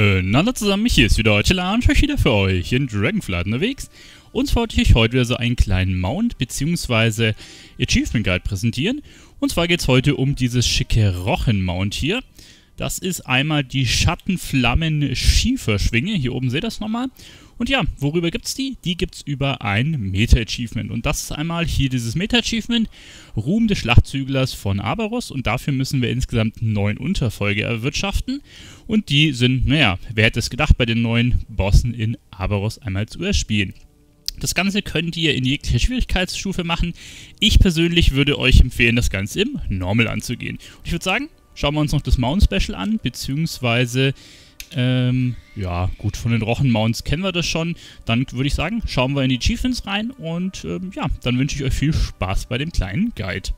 Und hallo zusammen, hier ist wieder Chilla und wieder für euch in Dragonflight unterwegs. Und zwar wollte ich euch heute wieder so einen kleinen Mount bzw. Achievement Guide präsentieren. Und zwar geht es heute um dieses schicke Rochen-Mount hier. Das ist einmal die Schattenflammen-Schieferschwinge. Hier oben seht ihr das nochmal. Und ja, worüber gibt es die? Die gibt es über ein Meta-Achievement. Und das ist einmal hier dieses Meta-Achievement, Ruhm des Schlachtzüglers von Abaros. Und dafür müssen wir insgesamt neun Unterfolge erwirtschaften. Und die sind, naja, wer hätte es gedacht, bei den neuen Bossen in Abaros einmal zu erspielen. Das Ganze könnt ihr in jeglicher Schwierigkeitsstufe machen. Ich persönlich würde euch empfehlen, das Ganze im Normal anzugehen. Und ich würde sagen, schauen wir uns noch das Mount Special an, beziehungsweise ähm, ja, gut, von den Rochen-Mounts kennen wir das schon. Dann würde ich sagen, schauen wir in die Achievements rein und ähm, ja, dann wünsche ich euch viel Spaß bei dem kleinen Guide.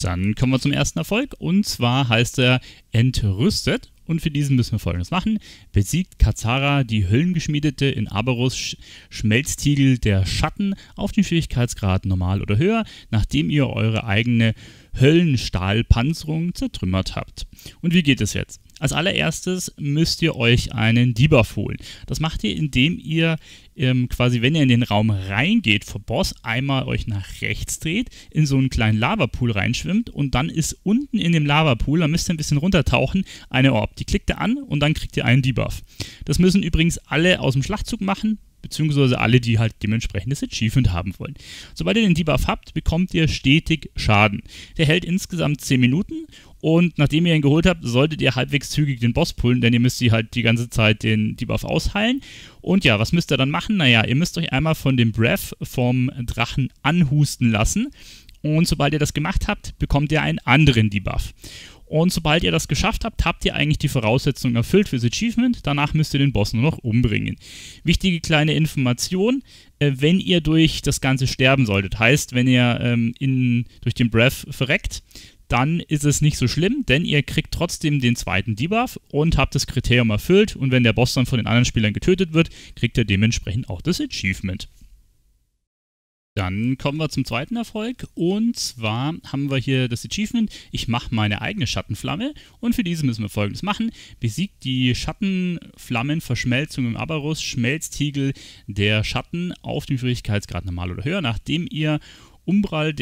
Dann kommen wir zum ersten Erfolg und zwar heißt er Entrüstet und für diesen müssen wir folgendes machen. Besiegt Kazara die höllengeschmiedete in Aberus Sch Schmelztiegel der Schatten auf den Schwierigkeitsgrad normal oder höher, nachdem ihr eure eigene Höllenstahlpanzerung zertrümmert habt. Und wie geht es jetzt? Als allererstes müsst ihr euch einen Debuff holen. Das macht ihr, indem ihr ähm, quasi, wenn ihr in den Raum reingeht vor Boss, einmal euch nach rechts dreht, in so einen kleinen Lavapool reinschwimmt und dann ist unten in dem Lavapool, da müsst ihr ein bisschen runtertauchen, eine Orb. Die klickt ihr an und dann kriegt ihr einen Debuff. Das müssen übrigens alle aus dem Schlachtzug machen, beziehungsweise alle, die halt dementsprechend das Achievement haben wollen. Sobald ihr den Debuff habt, bekommt ihr stetig Schaden. Der hält insgesamt 10 Minuten und nachdem ihr ihn geholt habt, solltet ihr halbwegs zügig den Boss pullen, denn ihr müsst sie halt die ganze Zeit den Debuff ausheilen. Und ja, was müsst ihr dann machen? Naja, ihr müsst euch einmal von dem Breath vom Drachen anhusten lassen. Und sobald ihr das gemacht habt, bekommt ihr einen anderen Debuff. Und sobald ihr das geschafft habt, habt ihr eigentlich die Voraussetzungen erfüllt fürs Achievement. Danach müsst ihr den Boss nur noch umbringen. Wichtige kleine Information, äh, wenn ihr durch das Ganze sterben solltet, heißt, wenn ihr ähm, in, durch den Breath verreckt, dann ist es nicht so schlimm, denn ihr kriegt trotzdem den zweiten Debuff und habt das Kriterium erfüllt. Und wenn der Boss dann von den anderen Spielern getötet wird, kriegt er dementsprechend auch das Achievement. Dann kommen wir zum zweiten Erfolg und zwar haben wir hier das Achievement, ich mache meine eigene Schattenflamme und für diese müssen wir folgendes machen. Besiegt die Schattenflammenverschmelzung im Abarus, Schmelztiegel der Schatten auf dem Schwierigkeitsgrad normal oder höher, nachdem ihr umbral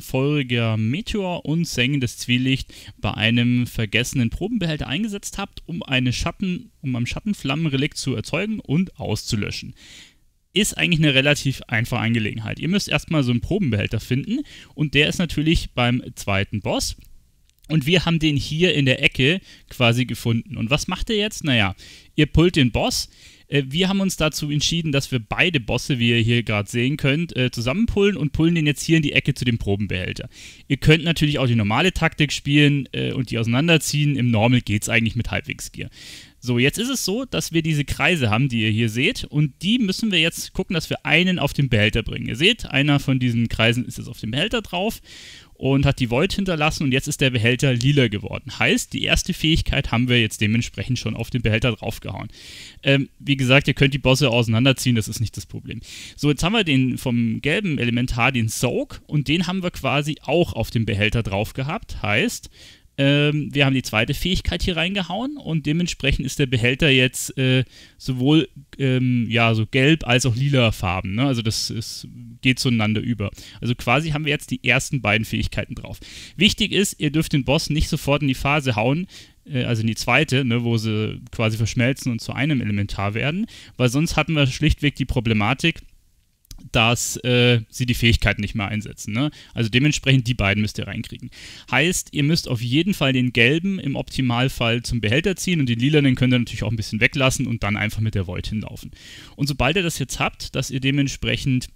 feuriger Meteor und sengendes Zwielicht bei einem vergessenen Probenbehälter eingesetzt habt, um, eine Schatten, um ein Schattenflammenrelikt zu erzeugen und auszulöschen ist eigentlich eine relativ einfache Angelegenheit. Ihr müsst erstmal so einen Probenbehälter finden und der ist natürlich beim zweiten Boss. Und wir haben den hier in der Ecke quasi gefunden. Und was macht ihr jetzt? Naja, ihr pullt den Boss, äh, wir haben uns dazu entschieden, dass wir beide Bosse, wie ihr hier gerade sehen könnt, äh, zusammenpullen und pullen den jetzt hier in die Ecke zu dem Probenbehälter. Ihr könnt natürlich auch die normale Taktik spielen äh, und die auseinanderziehen. Im Normal geht es eigentlich mit Halbwegs-Gear. So, jetzt ist es so, dass wir diese Kreise haben, die ihr hier seht, und die müssen wir jetzt gucken, dass wir einen auf den Behälter bringen. Ihr seht, einer von diesen Kreisen ist jetzt auf dem Behälter drauf und hat die Void hinterlassen und jetzt ist der Behälter lila geworden. Heißt, die erste Fähigkeit haben wir jetzt dementsprechend schon auf den Behälter draufgehauen. Ähm, wie gesagt, ihr könnt die Bosse auseinanderziehen, das ist nicht das Problem. So, jetzt haben wir den vom gelben Elementar, den Soak, und den haben wir quasi auch auf den Behälter drauf gehabt. Heißt, ähm, wir haben die zweite Fähigkeit hier reingehauen und dementsprechend ist der Behälter jetzt äh, sowohl ähm, ja, so gelb als auch lila Farben. Ne? Also das ist, geht zueinander über. Also quasi haben wir jetzt die ersten beiden Fähigkeiten drauf. Wichtig ist, ihr dürft den Boss nicht sofort in die Phase hauen, äh, also in die zweite, ne, wo sie quasi verschmelzen und zu einem Elementar werden, weil sonst hatten wir schlichtweg die Problematik, dass äh, sie die Fähigkeiten nicht mehr einsetzen. Ne? Also dementsprechend die beiden müsst ihr reinkriegen. Heißt, ihr müsst auf jeden Fall den gelben im Optimalfall zum Behälter ziehen und den lilanen könnt ihr natürlich auch ein bisschen weglassen und dann einfach mit der Void hinlaufen. Und sobald ihr das jetzt habt, dass ihr dementsprechend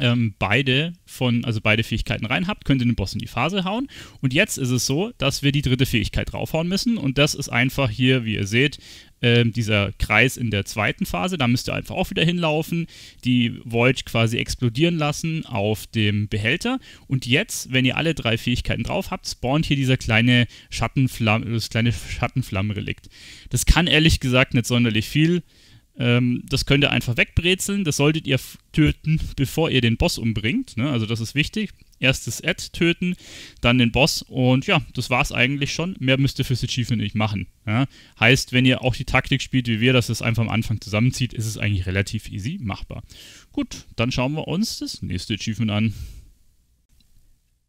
ähm, beide von, also beide Fähigkeiten rein habt, könnt ihr den Boss in die Phase hauen. Und jetzt ist es so, dass wir die dritte Fähigkeit draufhauen müssen. Und das ist einfach hier, wie ihr seht, ähm, dieser Kreis in der zweiten Phase, da müsst ihr einfach auch wieder hinlaufen, die Void quasi explodieren lassen auf dem Behälter und jetzt, wenn ihr alle drei Fähigkeiten drauf habt, spawnt hier dieser kleine Schattenflamme, das kleine Schattenflammenrelikt. Das kann ehrlich gesagt nicht sonderlich viel. Ähm, das könnt ihr einfach wegbrezeln, das solltet ihr töten, bevor ihr den Boss umbringt, ne? also das ist wichtig erstes Ad töten, dann den Boss und ja, das war es eigentlich schon. Mehr müsst ihr fürs Achievement nicht machen. Ja? Heißt, wenn ihr auch die Taktik spielt wie wir, dass es einfach am Anfang zusammenzieht, ist es eigentlich relativ easy machbar. Gut, dann schauen wir uns das nächste Achievement an.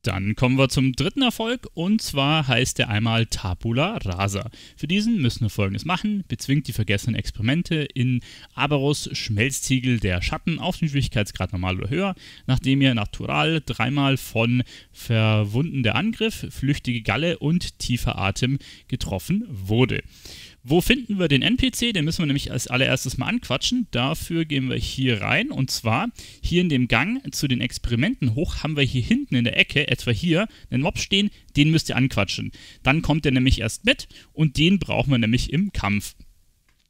Dann kommen wir zum dritten Erfolg und zwar heißt er einmal Tabula Rasa. Für diesen müssen wir folgendes machen: bezwingt die vergessenen Experimente in Aberus Schmelztiegel der Schatten auf den Schwierigkeitsgrad normal oder höher, nachdem ihr natural dreimal von verwundender Angriff, flüchtige Galle und tiefer Atem getroffen wurde. Wo finden wir den NPC? Den müssen wir nämlich als allererstes mal anquatschen. Dafür gehen wir hier rein und zwar hier in dem Gang zu den Experimenten hoch haben wir hier hinten in der Ecke, etwa hier, einen Mob stehen, den müsst ihr anquatschen. Dann kommt er nämlich erst mit und den brauchen wir nämlich im Kampf.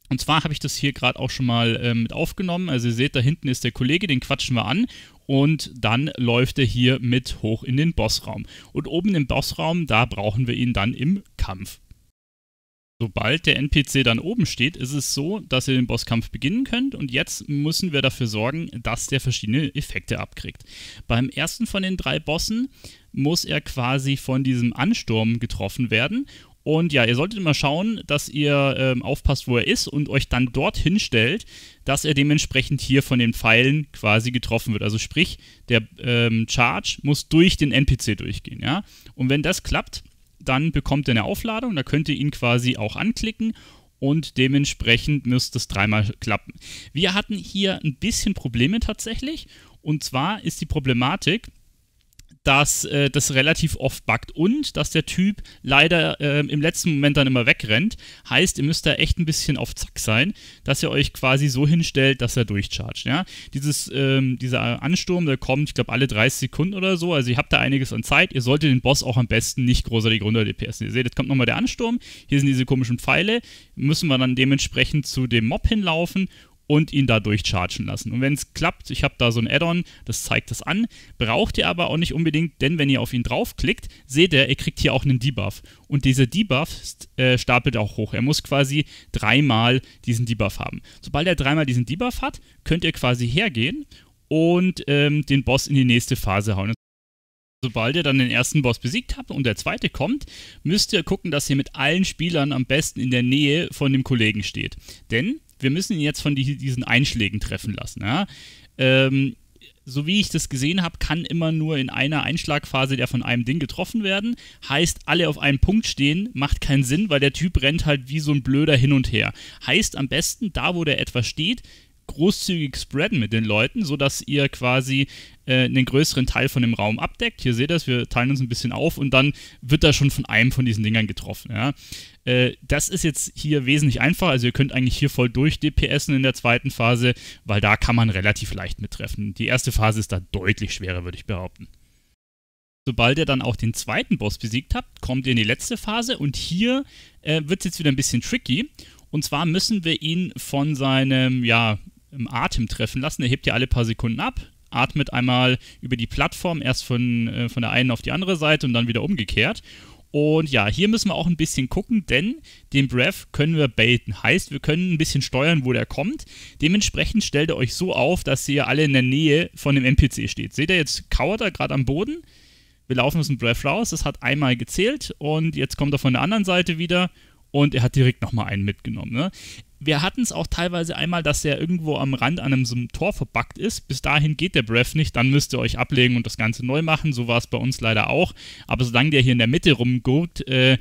Und zwar habe ich das hier gerade auch schon mal äh, mit aufgenommen. Also ihr seht, da hinten ist der Kollege, den quatschen wir an. Und dann läuft er hier mit hoch in den Bossraum. Und oben im Bossraum, da brauchen wir ihn dann im Kampf. Sobald der NPC dann oben steht, ist es so, dass ihr den Bosskampf beginnen könnt und jetzt müssen wir dafür sorgen, dass der verschiedene Effekte abkriegt. Beim ersten von den drei Bossen muss er quasi von diesem Ansturm getroffen werden und ja, ihr solltet immer schauen, dass ihr ähm, aufpasst, wo er ist und euch dann dorthin stellt, dass er dementsprechend hier von den Pfeilen quasi getroffen wird. Also sprich, der ähm, Charge muss durch den NPC durchgehen, ja. Und wenn das klappt, dann bekommt er eine Aufladung, da könnt ihr ihn quasi auch anklicken und dementsprechend müsste es dreimal klappen. Wir hatten hier ein bisschen Probleme tatsächlich und zwar ist die Problematik, dass äh, das relativ oft buggt und dass der Typ leider äh, im letzten Moment dann immer wegrennt. Heißt, ihr müsst da echt ein bisschen auf Zack sein, dass ihr euch quasi so hinstellt, dass er durchchargt. Ja? Dieses, ähm, dieser Ansturm, der kommt, ich glaube, alle 30 Sekunden oder so. Also ihr habt da einiges an Zeit. Ihr solltet den Boss auch am besten nicht großartig runter DPS. Ihr seht, jetzt kommt nochmal der Ansturm. Hier sind diese komischen Pfeile. Müssen wir dann dementsprechend zu dem Mob hinlaufen und ihn dadurch chargen lassen. Und wenn es klappt, ich habe da so ein Add-on, das zeigt das an, braucht ihr aber auch nicht unbedingt, denn wenn ihr auf ihn draufklickt, seht ihr, ihr kriegt hier auch einen Debuff. Und dieser Debuff äh, stapelt auch hoch. Er muss quasi dreimal diesen Debuff haben. Sobald er dreimal diesen Debuff hat, könnt ihr quasi hergehen und ähm, den Boss in die nächste Phase hauen. Sobald ihr dann den ersten Boss besiegt habt und der zweite kommt, müsst ihr gucken, dass ihr mit allen Spielern am besten in der Nähe von dem Kollegen steht. Denn wir müssen ihn jetzt von die, diesen Einschlägen treffen lassen. Ja? Ähm, so wie ich das gesehen habe, kann immer nur in einer Einschlagphase der von einem Ding getroffen werden. Heißt, alle auf einem Punkt stehen, macht keinen Sinn, weil der Typ rennt halt wie so ein Blöder hin und her. Heißt am besten, da wo der etwas steht, großzügig spreaden mit den Leuten, sodass ihr quasi äh, einen größeren Teil von dem Raum abdeckt. Hier seht ihr das, wir teilen uns ein bisschen auf und dann wird da schon von einem von diesen Dingern getroffen. Ja. Äh, das ist jetzt hier wesentlich einfacher. Also ihr könnt eigentlich hier voll durch DPSen in der zweiten Phase, weil da kann man relativ leicht mittreffen. Die erste Phase ist da deutlich schwerer, würde ich behaupten. Sobald ihr dann auch den zweiten Boss besiegt habt, kommt ihr in die letzte Phase und hier äh, wird es jetzt wieder ein bisschen tricky. Und zwar müssen wir ihn von seinem, ja, im Atem treffen lassen. Er hebt ja alle paar Sekunden ab, atmet einmal über die Plattform, erst von, äh, von der einen auf die andere Seite und dann wieder umgekehrt. Und ja, hier müssen wir auch ein bisschen gucken, denn den Breath können wir baiten. Heißt, wir können ein bisschen steuern, wo der kommt. Dementsprechend stellt er euch so auf, dass ihr alle in der Nähe von dem NPC steht. Seht ihr jetzt, kauert er gerade am Boden. Wir laufen aus dem Breath raus. Das hat einmal gezählt und jetzt kommt er von der anderen Seite wieder und er hat direkt nochmal einen mitgenommen. Ne? wir hatten es auch teilweise einmal, dass er irgendwo am Rand an einem, so einem Tor verbackt ist. Bis dahin geht der Breath nicht, dann müsst ihr euch ablegen und das Ganze neu machen. So war es bei uns leider auch. Aber solange der hier in der Mitte rumguckt, äh,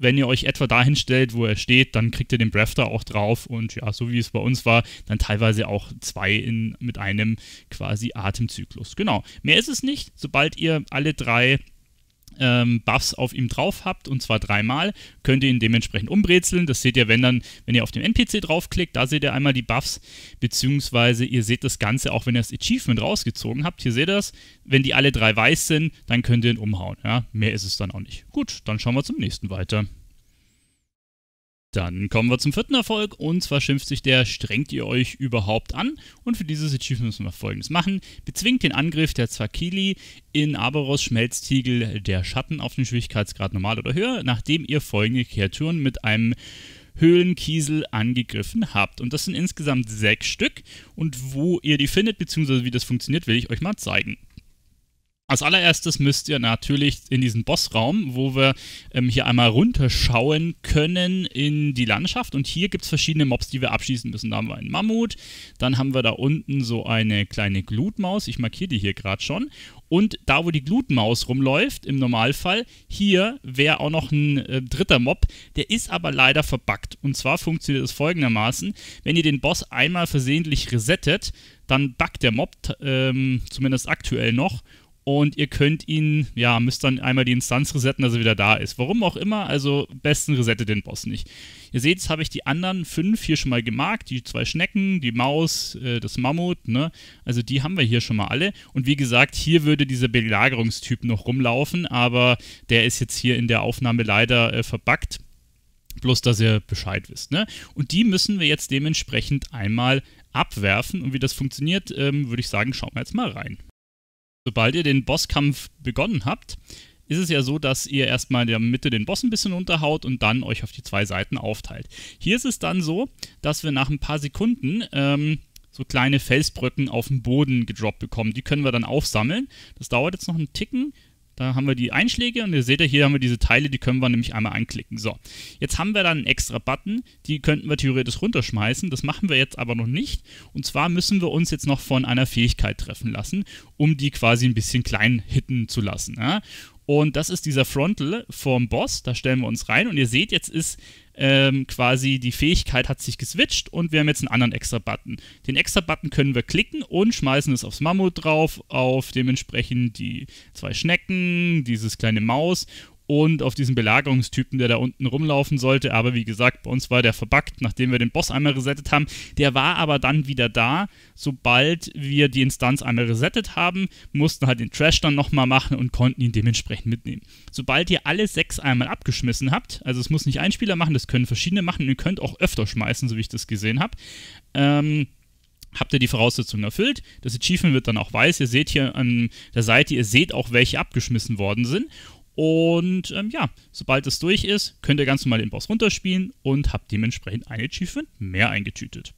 wenn ihr euch etwa dahin stellt, wo er steht, dann kriegt ihr den Breath da auch drauf. Und ja, so wie es bei uns war, dann teilweise auch zwei in, mit einem quasi Atemzyklus. Genau, mehr ist es nicht. Sobald ihr alle drei ähm, Buffs auf ihm drauf habt, und zwar dreimal, könnt ihr ihn dementsprechend umbrezeln. Das seht ihr, wenn dann, wenn ihr auf dem NPC draufklickt, da seht ihr einmal die Buffs, beziehungsweise ihr seht das Ganze auch, wenn ihr das Achievement rausgezogen habt. Hier seht ihr das, wenn die alle drei weiß sind, dann könnt ihr ihn umhauen. Ja? Mehr ist es dann auch nicht. Gut, dann schauen wir zum nächsten weiter. Dann kommen wir zum vierten Erfolg und zwar schimpft sich der, strengt ihr euch überhaupt an? Und für dieses Achievement müssen wir folgendes machen. Bezwingt den Angriff der Zwakili in Aberos Schmelztiegel der Schatten auf den Schwierigkeitsgrad normal oder höher, nachdem ihr folgende Kreaturen mit einem Höhlenkiesel angegriffen habt. Und das sind insgesamt sechs Stück. Und wo ihr die findet, beziehungsweise wie das funktioniert, will ich euch mal zeigen. Als allererstes müsst ihr natürlich in diesen Bossraum, wo wir ähm, hier einmal runterschauen können in die Landschaft. Und hier gibt es verschiedene Mobs, die wir abschießen müssen. Da haben wir einen Mammut, dann haben wir da unten so eine kleine Glutmaus. Ich markiere die hier gerade schon. Und da, wo die Glutmaus rumläuft, im Normalfall, hier wäre auch noch ein äh, dritter Mob. Der ist aber leider verbuggt. Und zwar funktioniert es folgendermaßen. Wenn ihr den Boss einmal versehentlich resettet, dann buggt der Mob, ähm, zumindest aktuell noch und ihr könnt ihn, ja, müsst dann einmal die Instanz resetten, dass er wieder da ist. Warum auch immer, also besten resette den Boss nicht. Ihr seht, jetzt habe ich die anderen fünf hier schon mal gemarkt, die zwei Schnecken, die Maus, äh, das Mammut, ne? Also die haben wir hier schon mal alle. Und wie gesagt, hier würde dieser Belagerungstyp noch rumlaufen, aber der ist jetzt hier in der Aufnahme leider äh, verbuggt. Bloß, dass ihr Bescheid wisst. Ne? Und die müssen wir jetzt dementsprechend einmal abwerfen. Und wie das funktioniert, ähm, würde ich sagen, schauen wir jetzt mal rein sobald ihr den Bosskampf begonnen habt, ist es ja so, dass ihr erstmal in der Mitte den Boss ein bisschen unterhaut und dann euch auf die zwei Seiten aufteilt. Hier ist es dann so, dass wir nach ein paar Sekunden ähm, so kleine Felsbrücken auf den Boden gedroppt bekommen. Die können wir dann aufsammeln. Das dauert jetzt noch einen Ticken. Da haben wir die Einschläge und ihr seht ja, hier haben wir diese Teile, die können wir nämlich einmal anklicken. So, jetzt haben wir dann einen extra Button, die könnten wir theoretisch runterschmeißen. Das machen wir jetzt aber noch nicht. Und zwar müssen wir uns jetzt noch von einer Fähigkeit treffen lassen, um die quasi ein bisschen klein hitten zu lassen. Ja? Und das ist dieser Frontal vom Boss. Da stellen wir uns rein und ihr seht, jetzt ist ähm, quasi die Fähigkeit hat sich geswitcht und wir haben jetzt einen anderen Extra-Button. Den Extra-Button können wir klicken und schmeißen es aufs Mammut drauf, auf dementsprechend die zwei Schnecken, dieses kleine Maus und auf diesen Belagerungstypen, der da unten rumlaufen sollte. Aber wie gesagt, bei uns war der verbuggt, nachdem wir den Boss einmal resettet haben. Der war aber dann wieder da, sobald wir die Instanz einmal resettet haben, mussten halt den Trash dann nochmal machen und konnten ihn dementsprechend mitnehmen. Sobald ihr alle sechs einmal abgeschmissen habt, also es muss nicht ein Spieler machen, das können verschiedene machen, ihr könnt auch öfter schmeißen, so wie ich das gesehen habe. Ähm, habt ihr die Voraussetzungen erfüllt. Das Achievement wird dann auch weiß. Ihr seht hier an der Seite, ihr seht auch, welche abgeschmissen worden sind. Und ähm, ja, sobald es durch ist, könnt ihr ganz normal den Boss runterspielen und habt dementsprechend ein Achievement mehr eingetütet.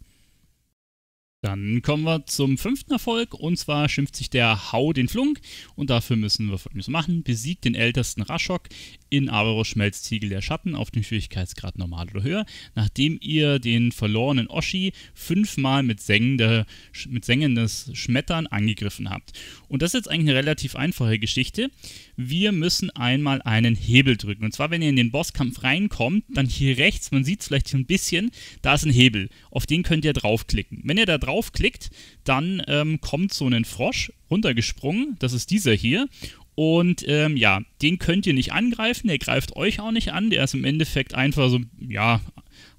Dann kommen wir zum fünften Erfolg und zwar schimpft sich der Hau den Flunk und dafür müssen wir folgendes machen. Besiegt den ältesten Raschok in Averus Schmelztiegel der Schatten auf dem Schwierigkeitsgrad normal oder höher, nachdem ihr den verlorenen Oschi fünfmal mit, sengende, mit sengendes Schmettern angegriffen habt. Und das ist jetzt eigentlich eine relativ einfache Geschichte. Wir müssen einmal einen Hebel drücken und zwar wenn ihr in den Bosskampf reinkommt, dann hier rechts, man sieht es vielleicht ein bisschen, da ist ein Hebel. Auf den könnt ihr draufklicken. Wenn ihr da drauf draufklickt, dann ähm, kommt so ein Frosch runtergesprungen. Das ist dieser hier. Und ähm, ja, den könnt ihr nicht angreifen, der greift euch auch nicht an, der ist im Endeffekt einfach so, ja,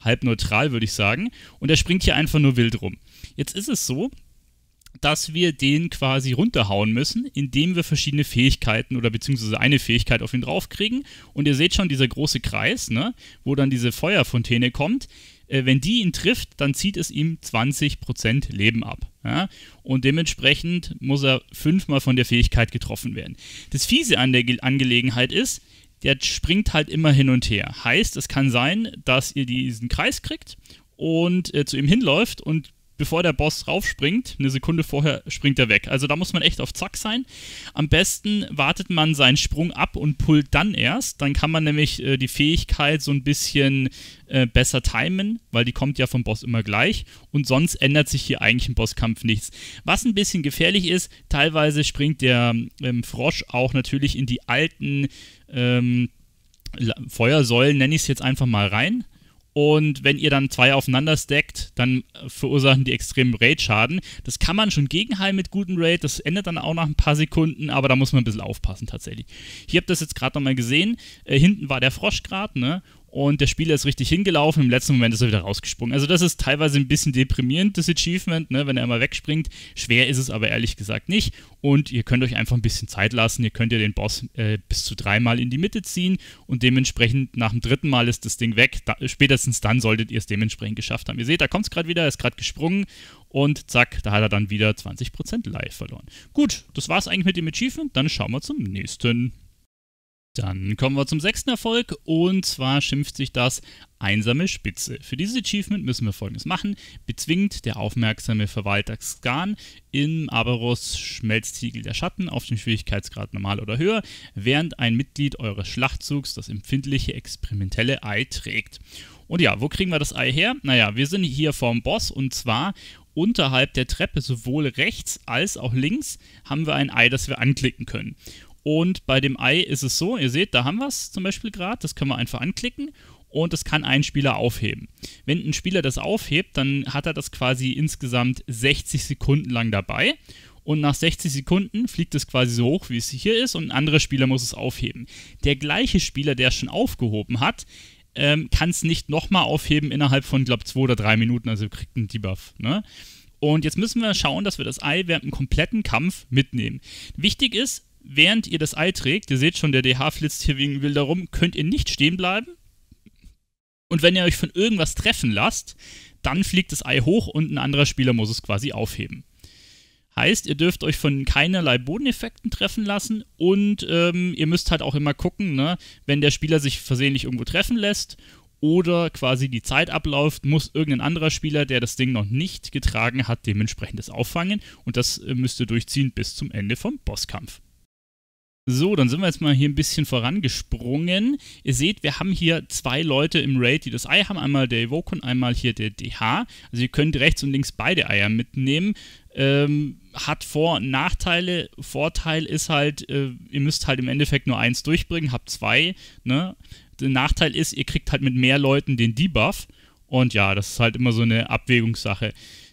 halb neutral, würde ich sagen. Und der springt hier einfach nur wild rum. Jetzt ist es so, dass wir den quasi runterhauen müssen, indem wir verschiedene Fähigkeiten oder beziehungsweise eine Fähigkeit auf ihn draufkriegen. Und ihr seht schon, dieser große Kreis, ne, wo dann diese Feuerfontäne kommt, äh, wenn die ihn trifft, dann zieht es ihm 20% Leben ab. Ja? Und dementsprechend muss er fünfmal von der Fähigkeit getroffen werden. Das Fiese an der Ge Angelegenheit ist, der springt halt immer hin und her. Heißt, es kann sein, dass ihr diesen Kreis kriegt und äh, zu ihm hinläuft und bevor der Boss raufspringt. Eine Sekunde vorher springt er weg. Also da muss man echt auf Zack sein. Am besten wartet man seinen Sprung ab und pullt dann erst. Dann kann man nämlich äh, die Fähigkeit so ein bisschen äh, besser timen, weil die kommt ja vom Boss immer gleich. Und sonst ändert sich hier eigentlich im Bosskampf nichts. Was ein bisschen gefährlich ist, teilweise springt der ähm, Frosch auch natürlich in die alten ähm, Feuersäulen, nenne ich es jetzt einfach mal rein. Und wenn ihr dann zwei aufeinander stackt, dann äh, verursachen die extremen Raid-Schaden. Das kann man schon gegenheilen mit gutem Raid. Das endet dann auch nach ein paar Sekunden, aber da muss man ein bisschen aufpassen tatsächlich. Hier habt ihr das jetzt gerade nochmal gesehen. Äh, hinten war der Frosch gerade, ne? und der Spieler ist richtig hingelaufen, im letzten Moment ist er wieder rausgesprungen. Also das ist teilweise ein bisschen deprimierend, das Achievement, ne, wenn er mal wegspringt. Schwer ist es aber ehrlich gesagt nicht und ihr könnt euch einfach ein bisschen Zeit lassen. Ihr könnt ja den Boss äh, bis zu dreimal in die Mitte ziehen und dementsprechend nach dem dritten Mal ist das Ding weg. Da, spätestens dann solltet ihr es dementsprechend geschafft haben. Ihr seht, da kommt es gerade wieder, er ist gerade gesprungen und zack, da hat er dann wieder 20% live verloren. Gut, das war es eigentlich mit dem Achievement, dann schauen wir zum nächsten. Dann kommen wir zum sechsten Erfolg und zwar schimpft sich das Einsame Spitze. Für dieses Achievement müssen wir folgendes machen. Bezwingt der aufmerksame Verwalter Skan im Aberos Schmelztiegel der Schatten auf dem Schwierigkeitsgrad normal oder höher, während ein Mitglied eures Schlachtzugs das empfindliche experimentelle Ei trägt. Und ja, wo kriegen wir das Ei her? Naja, wir sind hier vorm Boss und zwar unterhalb der Treppe, sowohl rechts als auch links, haben wir ein Ei, das wir anklicken können. Und bei dem Ei ist es so, ihr seht, da haben wir es zum Beispiel gerade, das können wir einfach anklicken und das kann ein Spieler aufheben. Wenn ein Spieler das aufhebt, dann hat er das quasi insgesamt 60 Sekunden lang dabei und nach 60 Sekunden fliegt es quasi so hoch, wie es hier ist und ein anderer Spieler muss es aufheben. Der gleiche Spieler, der es schon aufgehoben hat, ähm, kann es nicht nochmal aufheben innerhalb von, glaube zwei oder drei Minuten, also kriegt einen Debuff. Ne? Und jetzt müssen wir schauen, dass wir das Ei während einem kompletten Kampf mitnehmen. Wichtig ist, während ihr das Ei trägt, ihr seht schon, der DH flitzt hier wegen wilder rum, könnt ihr nicht stehen bleiben. Und wenn ihr euch von irgendwas treffen lasst, dann fliegt das Ei hoch und ein anderer Spieler muss es quasi aufheben. Heißt, ihr dürft euch von keinerlei Bodeneffekten treffen lassen und ähm, ihr müsst halt auch immer gucken, ne, wenn der Spieler sich versehentlich irgendwo treffen lässt oder quasi die Zeit abläuft, muss irgendein anderer Spieler, der das Ding noch nicht getragen hat, dementsprechend das auffangen und das äh, müsst ihr durchziehen bis zum Ende vom Bosskampf. So, dann sind wir jetzt mal hier ein bisschen vorangesprungen. Ihr seht, wir haben hier zwei Leute im Raid, die das Ei haben. Einmal der Evoke und einmal hier der DH. Also ihr könnt rechts und links beide Eier mitnehmen. Ähm, hat Vor- und Nachteile. Vorteil ist halt, äh, ihr müsst halt im Endeffekt nur eins durchbringen, habt zwei. Ne? Der Nachteil ist, ihr kriegt halt mit mehr Leuten den Debuff. Und ja, das ist halt immer so eine Abwägungssache.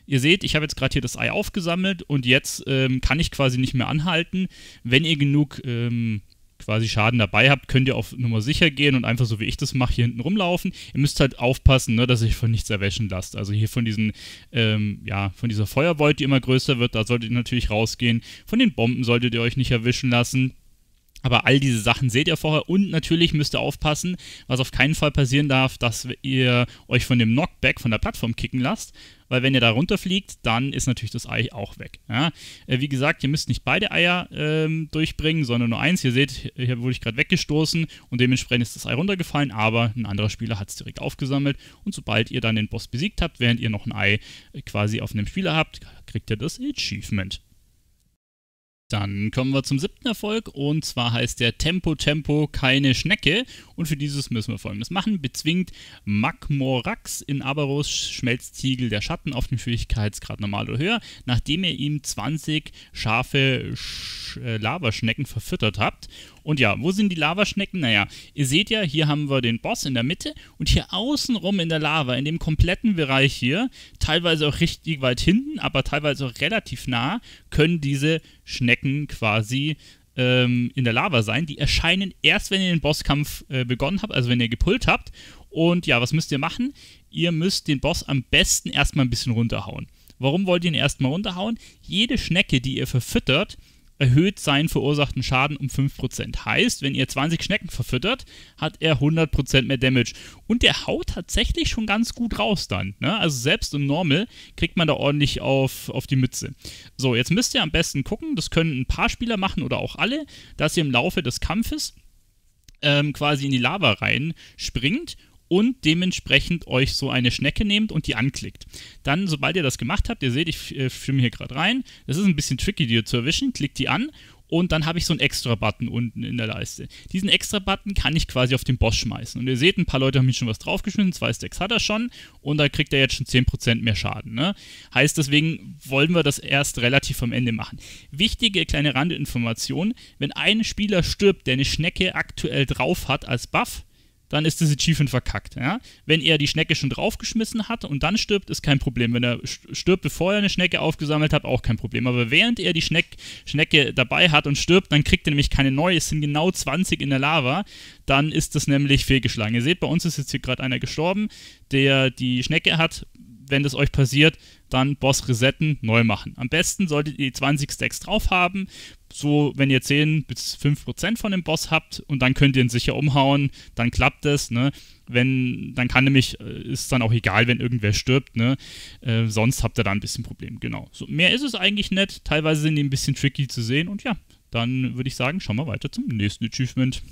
Ihr seht, ich habe jetzt gerade hier das Ei aufgesammelt und jetzt ähm, kann ich quasi nicht mehr anhalten. Wenn ihr genug ähm, quasi Schaden dabei habt, könnt ihr auf Nummer sicher gehen und einfach so wie ich das mache, hier hinten rumlaufen. Ihr müsst halt aufpassen, ne, dass ihr euch von nichts erwäschen lasst. Also hier von diesen, ähm, ja, von dieser Feuerwolke, die immer größer wird, da solltet ihr natürlich rausgehen. Von den Bomben solltet ihr euch nicht erwischen lassen. Aber all diese Sachen seht ihr vorher und natürlich müsst ihr aufpassen, was auf keinen Fall passieren darf, dass ihr euch von dem Knockback von der Plattform kicken lasst, weil wenn ihr da runterfliegt, dann ist natürlich das Ei auch weg. Ja? Äh, wie gesagt, ihr müsst nicht beide Eier ähm, durchbringen, sondern nur eins. Ihr seht, hier wurde ich gerade weggestoßen und dementsprechend ist das Ei runtergefallen, aber ein anderer Spieler hat es direkt aufgesammelt und sobald ihr dann den Boss besiegt habt, während ihr noch ein Ei äh, quasi auf einem Spieler habt, kriegt ihr das Achievement. Dann kommen wir zum siebten Erfolg und zwar heißt der Tempo Tempo keine Schnecke und für dieses müssen wir folgendes machen. Bezwingt Magmorax in Abaros Schmelztiegel der Schatten auf den Schwierigkeitsgrad normal oder höher, nachdem ihr ihm 20 scharfe Sch äh, Lavaschnecken verfüttert habt. Und ja, wo sind die Lavaschnecken? Naja, ihr seht ja, hier haben wir den Boss in der Mitte und hier außenrum in der Lava, in dem kompletten Bereich hier, teilweise auch richtig weit hinten, aber teilweise auch relativ nah, können diese Schnecken quasi ähm, in der Lava sein. Die erscheinen erst, wenn ihr den Bosskampf äh, begonnen habt, also wenn ihr gepult habt. Und ja, was müsst ihr machen? Ihr müsst den Boss am besten erstmal ein bisschen runterhauen. Warum wollt ihr ihn erstmal runterhauen? Jede Schnecke, die ihr verfüttert, erhöht seinen verursachten Schaden um 5%. Heißt, wenn ihr 20 Schnecken verfüttert, hat er 100% mehr Damage. Und der haut tatsächlich schon ganz gut raus dann. Ne? Also selbst im Normal kriegt man da ordentlich auf, auf die Mütze. So, jetzt müsst ihr am besten gucken, das können ein paar Spieler machen oder auch alle, dass ihr im Laufe des Kampfes ähm, quasi in die Lava rein springt und dementsprechend euch so eine Schnecke nehmt und die anklickt. Dann, sobald ihr das gemacht habt, ihr seht, ich äh, filme hier gerade rein, das ist ein bisschen tricky, die zu erwischen, klickt die an und dann habe ich so einen Extra-Button unten in der Leiste. Diesen Extra-Button kann ich quasi auf den Boss schmeißen. Und ihr seht, ein paar Leute haben hier schon was draufgeschmissen, zwei Stacks hat er schon und da kriegt er jetzt schon 10% mehr Schaden. Ne? Heißt, deswegen wollen wir das erst relativ am Ende machen. Wichtige kleine Randinformation, wenn ein Spieler stirbt, der eine Schnecke aktuell drauf hat als Buff, dann ist das Achievement verkackt. Ja? Wenn er die Schnecke schon draufgeschmissen hat und dann stirbt, ist kein Problem. Wenn er stirbt, bevor er eine Schnecke aufgesammelt hat, auch kein Problem. Aber während er die Schneck Schnecke dabei hat und stirbt, dann kriegt er nämlich keine neue. Es sind genau 20 in der Lava. Dann ist das nämlich fehlgeschlagen. Ihr seht, bei uns ist jetzt hier gerade einer gestorben, der die Schnecke hat, wenn das euch passiert, dann Boss resetten, neu machen. Am besten solltet ihr die 20 Stacks drauf haben, so wenn ihr 10 bis 5% von dem Boss habt und dann könnt ihr ihn sicher umhauen, dann klappt das, ne? Wenn, dann kann nämlich, äh, ist dann auch egal, wenn irgendwer stirbt, ne? Äh, sonst habt ihr da ein bisschen Problem, genau. So, mehr ist es eigentlich nicht, teilweise sind die ein bisschen tricky zu sehen und ja, dann würde ich sagen, schauen wir weiter zum nächsten Achievement.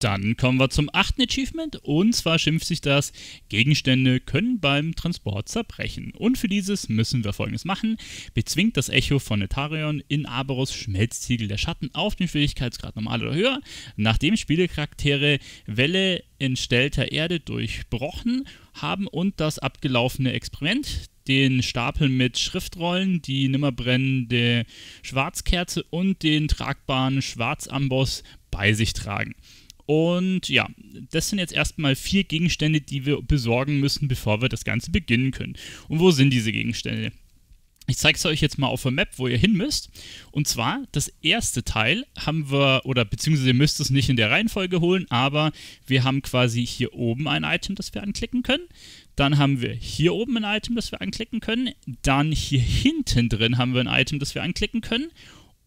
Dann kommen wir zum achten Achievement und zwar schimpft sich das, Gegenstände können beim Transport zerbrechen. Und für dieses müssen wir folgendes machen. Bezwingt das Echo von Etarion in Arboros Schmelztiegel der Schatten auf den Schwierigkeitsgrad normal oder höher, nachdem Spielecharaktere Welle entstellter Erde durchbrochen haben und das abgelaufene Experiment, den Stapel mit Schriftrollen, die nimmerbrennende Schwarzkerze und den tragbaren Schwarzamboss bei sich tragen. Und ja, das sind jetzt erstmal vier Gegenstände, die wir besorgen müssen, bevor wir das Ganze beginnen können. Und wo sind diese Gegenstände? Ich zeige es euch jetzt mal auf der Map, wo ihr hin müsst. Und zwar, das erste Teil haben wir, oder beziehungsweise ihr müsst es nicht in der Reihenfolge holen, aber wir haben quasi hier oben ein Item, das wir anklicken können. Dann haben wir hier oben ein Item, das wir anklicken können. Dann hier hinten drin haben wir ein Item, das wir anklicken können.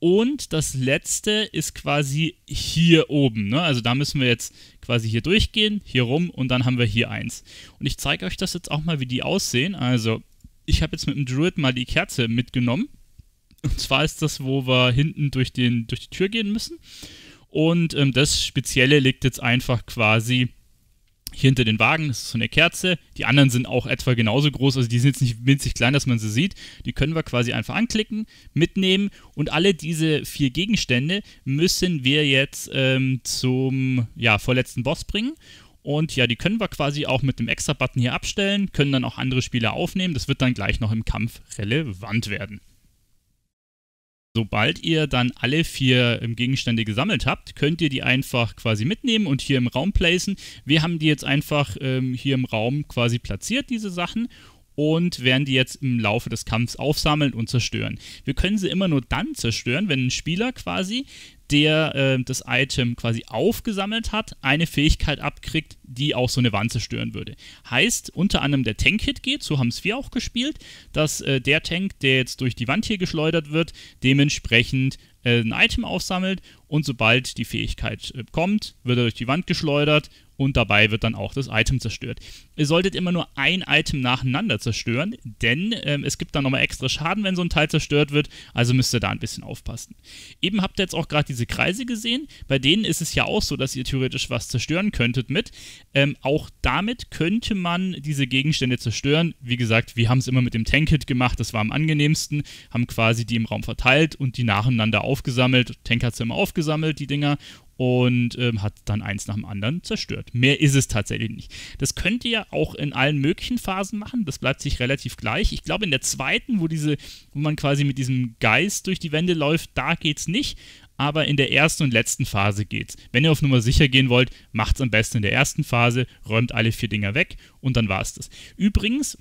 Und das letzte ist quasi hier oben. Ne? Also da müssen wir jetzt quasi hier durchgehen, hier rum und dann haben wir hier eins. Und ich zeige euch das jetzt auch mal, wie die aussehen. Also ich habe jetzt mit dem Druid mal die Kerze mitgenommen. Und zwar ist das, wo wir hinten durch, den, durch die Tür gehen müssen. Und ähm, das Spezielle liegt jetzt einfach quasi hier hinter den Wagen, ist so eine Kerze. Die anderen sind auch etwa genauso groß, also die sind jetzt nicht winzig klein, dass man sie sieht. Die können wir quasi einfach anklicken, mitnehmen und alle diese vier Gegenstände müssen wir jetzt ähm, zum ja, vorletzten Boss bringen. Und ja, die können wir quasi auch mit dem extra Button hier abstellen, können dann auch andere Spieler aufnehmen. Das wird dann gleich noch im Kampf relevant werden. Sobald ihr dann alle vier ähm, Gegenstände gesammelt habt, könnt ihr die einfach quasi mitnehmen und hier im Raum placen. Wir haben die jetzt einfach ähm, hier im Raum quasi platziert, diese Sachen und werden die jetzt im Laufe des Kampfs aufsammeln und zerstören. Wir können sie immer nur dann zerstören, wenn ein Spieler quasi, der äh, das Item quasi aufgesammelt hat, eine Fähigkeit abkriegt, die auch so eine Wand zerstören würde. Heißt, unter anderem der Tank-Hit geht, so haben es wir auch gespielt, dass äh, der Tank, der jetzt durch die Wand hier geschleudert wird, dementsprechend äh, ein Item aufsammelt und sobald die Fähigkeit äh, kommt, wird er durch die Wand geschleudert und dabei wird dann auch das Item zerstört. Ihr solltet immer nur ein Item nacheinander zerstören, denn ähm, es gibt dann nochmal extra Schaden, wenn so ein Teil zerstört wird, also müsst ihr da ein bisschen aufpassen. Eben habt ihr jetzt auch gerade diese Kreise gesehen, bei denen ist es ja auch so, dass ihr theoretisch was zerstören könntet mit. Ähm, auch damit könnte man diese Gegenstände zerstören. Wie gesagt, wir haben es immer mit dem Tankit gemacht, das war am angenehmsten, haben quasi die im Raum verteilt und die nacheinander aufgesammelt. Tank hat es immer aufgesammelt, die Dinger, und ähm, hat dann eins nach dem anderen zerstört. Mehr ist es tatsächlich nicht. Das könnt ihr auch in allen möglichen Phasen machen, das bleibt sich relativ gleich. Ich glaube in der zweiten, wo diese, wo man quasi mit diesem Geist durch die Wände läuft, da geht es nicht. Aber in der ersten und letzten Phase geht's. Wenn ihr auf Nummer sicher gehen wollt, macht's am besten in der ersten Phase, räumt alle vier Dinger weg und dann war's das. Übrigens,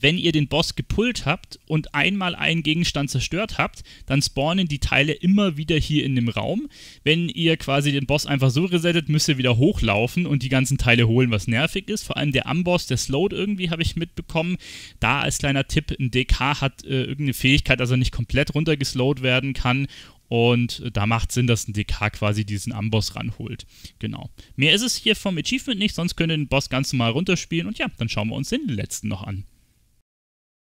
wenn ihr den Boss gepullt habt und einmal einen Gegenstand zerstört habt, dann spawnen die Teile immer wieder hier in dem Raum. Wenn ihr quasi den Boss einfach so resettet, müsst ihr wieder hochlaufen und die ganzen Teile holen, was nervig ist. Vor allem der Amboss, der slowed irgendwie, habe ich mitbekommen. Da als kleiner Tipp, ein DK hat äh, irgendeine Fähigkeit, dass er nicht komplett runtergeslowed werden kann und äh, da macht Sinn, dass ein DK quasi diesen Amboss ranholt. Genau. Mehr ist es hier vom Achievement nicht, sonst könnt ihr den Boss ganz normal runterspielen. Und ja, dann schauen wir uns den letzten noch an.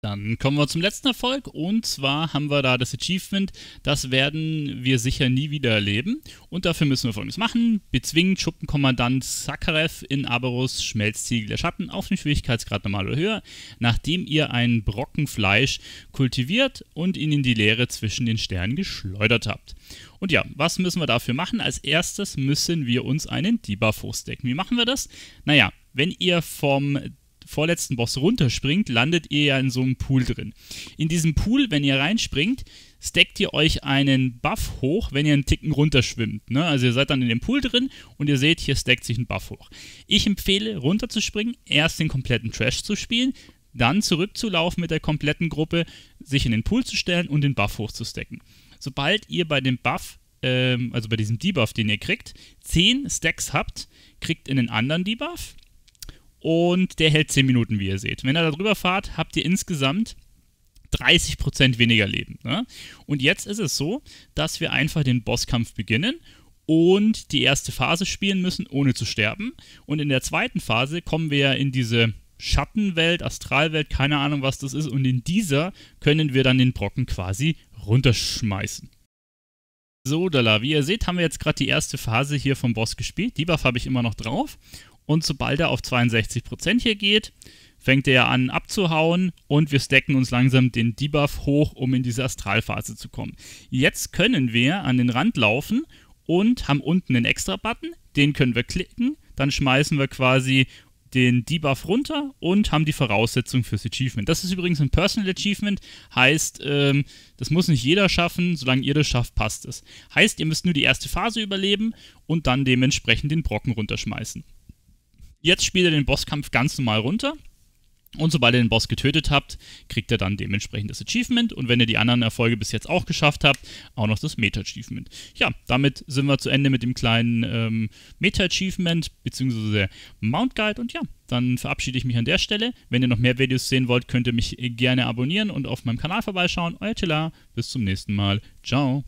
Dann kommen wir zum letzten Erfolg und zwar haben wir da das Achievement, das werden wir sicher nie wieder erleben und dafür müssen wir folgendes machen. Bezwingen Schuppenkommandant Sakarev in Aberus Schmelztiegel der Schatten auf den Schwierigkeitsgrad normal oder höher, nachdem ihr einen Brocken Fleisch kultiviert und ihn in die Leere zwischen den Sternen geschleudert habt. Und ja, was müssen wir dafür machen? Als erstes müssen wir uns einen Debuff hochstecken. Wie machen wir das? Naja, wenn ihr vom vorletzten Boss runterspringt, landet ihr ja in so einem Pool drin. In diesem Pool, wenn ihr reinspringt, steckt ihr euch einen Buff hoch, wenn ihr einen Ticken runterschwimmt. Ne? Also ihr seid dann in dem Pool drin und ihr seht, hier steckt sich ein Buff hoch. Ich empfehle, runterzuspringen, erst den kompletten Trash zu spielen, dann zurückzulaufen mit der kompletten Gruppe, sich in den Pool zu stellen und den Buff hochzustecken. Sobald ihr bei dem Buff, ähm, also bei diesem Debuff, den ihr kriegt, 10 Stacks habt, kriegt ihr einen anderen Debuff und der hält 10 Minuten, wie ihr seht. Wenn ihr da drüber fahrt, habt ihr insgesamt 30% weniger Leben. Ne? Und jetzt ist es so, dass wir einfach den Bosskampf beginnen und die erste Phase spielen müssen, ohne zu sterben. Und in der zweiten Phase kommen wir in diese Schattenwelt, Astralwelt, keine Ahnung, was das ist. Und in dieser können wir dann den Brocken quasi runterschmeißen. So, Dala, wie ihr seht, haben wir jetzt gerade die erste Phase hier vom Boss gespielt. Die Buff habe ich immer noch drauf. Und sobald er auf 62% hier geht, fängt er an abzuhauen und wir stacken uns langsam den Debuff hoch, um in diese Astralphase zu kommen. Jetzt können wir an den Rand laufen und haben unten einen Extra-Button, den können wir klicken, dann schmeißen wir quasi den Debuff runter und haben die Voraussetzung fürs Achievement. Das ist übrigens ein Personal Achievement, heißt, ähm, das muss nicht jeder schaffen, solange ihr das schafft, passt es. Heißt, ihr müsst nur die erste Phase überleben und dann dementsprechend den Brocken runterschmeißen. Jetzt spielt ihr den Bosskampf ganz normal runter. Und sobald ihr den Boss getötet habt, kriegt ihr dann dementsprechend das Achievement. Und wenn ihr die anderen Erfolge bis jetzt auch geschafft habt, auch noch das Meta-Achievement. Ja, damit sind wir zu Ende mit dem kleinen ähm, Meta-Achievement bzw. Mount Guide. Und ja, dann verabschiede ich mich an der Stelle. Wenn ihr noch mehr Videos sehen wollt, könnt ihr mich äh, gerne abonnieren und auf meinem Kanal vorbeischauen. Euer Tilla, bis zum nächsten Mal. Ciao.